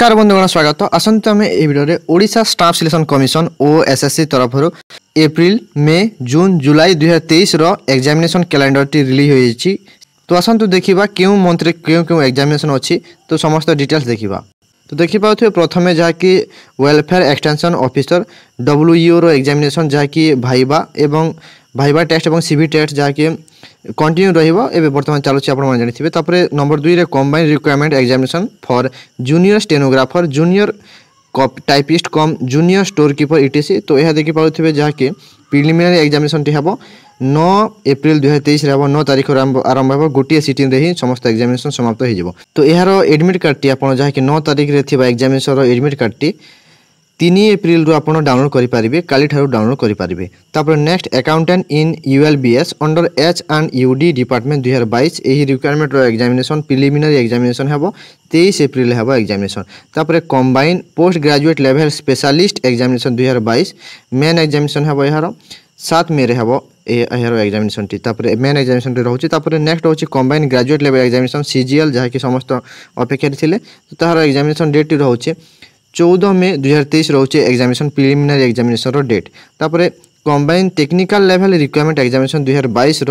ନମସ୍କାର ବନ୍ଧୁଗଣ ସ୍ୱାଗତ ଆସନ୍ତୁ ଆମେ ଏହି ଭିଡ଼ିଓରେ Odisha staff selection commission O SSC ତରଫରୁ ଏପ୍ରିଲ ମେ ଜୁନ୍ ଜୁଲାଇ ଦୁଇହଜାର ତେଇଶର ଏକ୍ଜାମିନେସନ୍ କ୍ୟାଲେଣ୍ଡରଟି ରିଲିଜ୍ ହୋଇଯାଇଛି ତ ଆସନ୍ତୁ ଦେଖିବା କେଉଁ ମନ୍ଥରେ କେଉଁ କେଉଁ ଏକ୍ଜାମିନେସନ୍ ଅଛି ତ ସମସ୍ତ ଡିଟେଲ୍ସ ଦେଖିବା ତ ଦେଖିପାରୁଥିବେ ପ୍ରଥମେ ଯାହାକି ୱେଲଫେୟାର ଏକ୍ସଟେନ୍ସନ୍ ଅଫିସର ଡବ୍ଲ୍ୟୁଇଓର ଏକ୍ଜାମିନେସନ୍ ଯାହାକି ଭାଇବା ଏବଂ ଭାଇବା ଟେଷ୍ଟ ଏବଂ ସିଭି ଟେଷ୍ଟ ଯାହାକି କଣ୍ଟିନ୍ୟୁ ରହିବ ଏବେ ବର୍ତ୍ତମାନ ଚାଲୁଛି ଆପଣମାନେ ଜାଣିଥିବେ ତାପରେ ନମ୍ବର ଦୁଇରେ combine requirement examination for junior stenographer junior typist cum junior store keeper etc তো এ দেখিপারে যাকে প্রিলিমিনারি এক্সামিনেসনটি হব ন এপ্রিল দুই হাজার তেইশে হব ন তারিখ আরম্ভ হব গোটিয়ে সিটিংরে হি সমস্ত এক্সামিনেসন সমাপ্ত হয়ে যাব তো এর এডমিট কার্ডটি আপনার যাকে ন তারিখে থাকা এক্সামিনেসনর এডমিট কার্ডটি ତିନି ଏପ୍ରିଲରୁ ଆପଣ ଡାଉନଲୋଡ଼ କରିପାରିବେ କାଲିଠାରୁ ଡାଉନଲୋଡ଼ କରିପାରିବେ ତାପରେ next accountant in U L B S under H and U D department ଦୁଇହଜାର ବାଇଶ ଏହି ରିକ୍ୱାରମେଣ୍ଟର ଏକ୍ଜାମିନେସନ୍ ପ୍ରିଲିମିନାରୀ ଏକ୍ଜାମିନେସନ୍ ହେବ তেইশ এপ্রিলে হব এক্সামিনেসন তাপরে combine post graduate level specialist examination দুই হাজার বাইশ মেন এক্সামিনেসন হব এর সাত মে রে হব ଏହାର ଏକ୍ଜାମିନେସନ୍ଟି ତାପରେ ମେନ୍ ଏକ୍ଜାମିନେସନ୍ଟି ରହୁଛି ତାପରେ ନେକ୍ସଟ ହେଉଛି combine graduate level examination C G L ଯାହାକି ସମସ୍ତ ଅପେକ୍ଷାରେ ଥିଲେ ତାହାର ଏକ୍ଜାମିନେସନ୍ ଡେଟ୍ଟି ରହୁଛି চৌদ মে দুই হাজার তেইশ রয়েছে এক্সামিনেশন প্রিলিমিনারি এক্সামিনেশনর ডেট তাপরে combine technical level requirement examination দুই হাজার বাইশর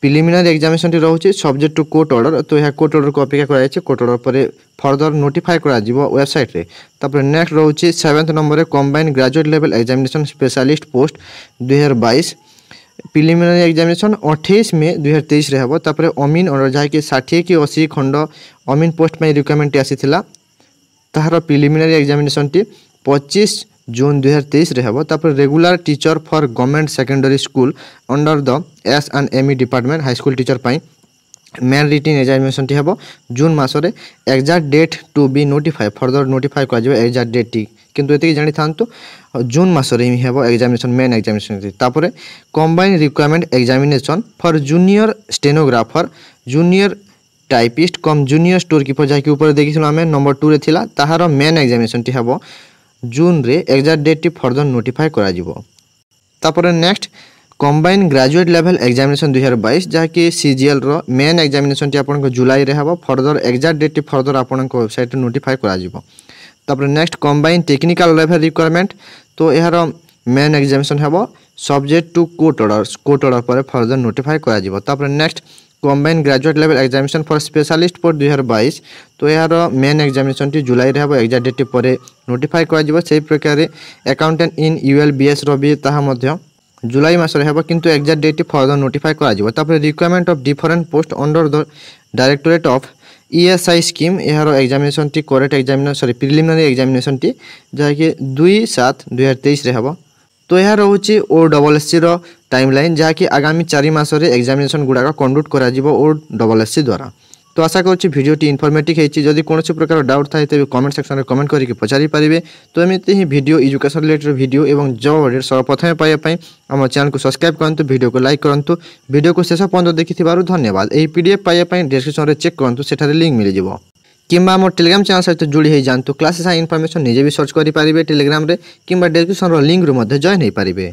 প্রিলিমিনারি এক্সামিনেশনটি রয়েছে সবজেক্ট টু কোর্ট অর্ডর তো ଏହା কোর্ট অর্ডরକୁ অপেক্ষা କରାଯାଇଛି কোর্ট অর্ডর ପରେ ଫର୍ଦର ନୋଟିଫାଏ କରାଯିବ ୱେବସାଇଟ୍ରେ ତାପରେ ନେକ୍ସଟ ରହୁଛି ସେଭେନ୍ଥ ନମ୍ବରରେ combine graduate level examination specialist post ଦୁଇହଜାର ବାଇଶ ପ୍ରିଲିମିନାରୀ ଏକ୍ଜାମିନେସନ୍ ଅଠେଇଶ ମେ ଦୁଇହଜାର ତେଇଶରେ ହେବ ତାପରେ ଅମିନ୍ ଅର୍ଡ଼ର ଯାହାକି ଷାଠିଏ କି ଅଶୀ ଖଣ୍ଡ ଅମିନ୍ ପୋଷ୍ଟ ପାଇଁ ରିକ୍ୱାରମେଣ୍ଟଟି ଆସିଥିଲା ତାହାର ପ୍ରିଲିମିନାରୀ ଏକ୍ଜାମିନେସନ୍ଟି ପଚିଶ ଜୁନ୍ ଦୁଇହଜାର ତେଇଶରେ ହେବ ତାପରେ regular teacher for government secondary school under the S and ME department high school teacher ପାଇଁ মেন রিটিন এক্সামিনেশনটি হব জুন মাসরে exact date to be notify further notify করা যাবে এক্সাক্ট ডেটটি কিন্তু এতে জানি থাকতো জুন মাসরে হি হব এক্সামিনেশন মেন এক্সামিনেশনটি তারপরে combine requirement examination for junior stenographer junior typist cum junior store keeper ଯାହାକି ଉପରେ ଦେଖିଥିଲୁ ଆମେ ନମ୍ବର ଟୁରେ ଥିଲା ତାହାର ମେନ୍ ଏକ୍ଜାମିନେସନ୍ଟି ହେବ ଜୁନ୍ରେ ଏକ୍ଜାକ୍ଟ ଡେଟ୍ଟି ଫର୍ଦର ନୋଟିଫାଏ କରାଯିବ ତାପରେ next combine graduate level examination ଦୁଇହଜାର ବାଇଶ ଯାହାକି ସିଜିଏଲ୍ର ମେନ୍ ଏକ୍ଜାମିନେସନ୍ଟି ଆପଣଙ୍କ ଜୁଲାଇରେ ହେବ ଫର୍ଦର ଏକ୍ଜାକ୍ଟ ଡେଟ୍ଟି ଫର୍ଦର ଆପଣଙ୍କ ୱେବସାଇଟ୍ରେ ନୋଟିଫାଏ କରାଯିବ ତାପରେ next combine technical level requirement ତ ଏହାର ମେନ୍ ଏକ୍ଜାମିନେସନ୍ ହେବ subject to court order court order ପରେ ଫର୍ଦର ନୋଟିଫାଏ କରାଯିବ ତାପରେ next combine graduate level examination for specialist for দুই হাজার বাইশ তো এর মেন এক্সামিনেসনটি জুলাইরে হব এক্সাম ডেট পরে নোটিফাই করা সেই প্রকারে আকাউন্টাট ইন ইউএল বিএসর বি তাহা মধ্যে জুলাই মাসরে হব কিন্তু এক্সাক্ট ডেটটি ফর্দর নোটিফাই করা তারপরে requirement of different post under the directorate of ESI scheme এর এক্সামিনেসনটি করেক্ট এক্সামিনেসন সরি প্রিলিমিনারি এক্সামিনেসনটি যাকি দুই সাত দুই হাজার তেইশে হব তো ଏହା ରହୁଛି ଓ ଡବଲ ଏସ୍ସିର ଟାଇମ୍ ଲାଇନ୍ ଯାହାକି ଆଗାମୀ ଚାରି ମାସରେ ଏକ୍ଜାମିନେସନ୍ ଗୁଡ଼ାକ କଣ୍ଡକ୍ଟ କରାଯିବ ଓ ଡବଲ ଏସ୍ସି ଦ୍ୱାରା ତ ଆଶା କରୁଛି ଭିଡ଼ିଓଟି ଇନଫର୍ମେଟିଭ୍ ହେଇଛି ଯଦି କୌଣସି ପ୍ରକାର ଡାଉଟ୍ ଥାଏ ତେବେ କମେଣ୍ଟ ସେକ୍ସନରେ କମେଣ୍ଟ କରିକି ପଚାରିପାରିବେ ତ ଏମିତି ହିଁ ଭିଡ଼ିଓ ଏଜୁକେସନ୍ ରିଲେଟେଡ୍ ଭିଡ଼ିଓ ଏବଂ ଜବ୍ ଅପଡ଼େଟ୍ ସର୍ବପ୍ରଥମେ ପାଇବା ପାଇଁ ଆମ ଚ୍ୟାନେଲକୁ ସବସ୍କ୍ରାଇବ୍ କରନ୍ତୁ ଭିଡ଼ିଓକୁ ଲାଇକ୍ କରନ୍ତୁ ଭିଡ଼ିଓକୁ ଶେଷ ପର୍ଯ୍ୟନ୍ତ ଦେଖିଥିବାରୁ ଧନ୍ୟବାଦ ଏହି ପି ଡି ଏଫ୍ ପାଇବା ପାଇଁ ଡେସ୍କ୍ରିପ୍ସନରେ ଚେକ୍ କରନ୍ତୁ ସେଠାରେ ଲିଙ୍କ୍ ମିଳିଯିବ কিংবা আমার টেলিগ্রাম চ্যানেল সহ যোড়ি হয়ে যাতে ক্লাসে সারা ইনফরমেশন নিজে বি সর্চ করে পারে টেলিগ্রামে কিংবা ডেসক্রিপশনর লিঙ্করু জয়েন হয়ে পারে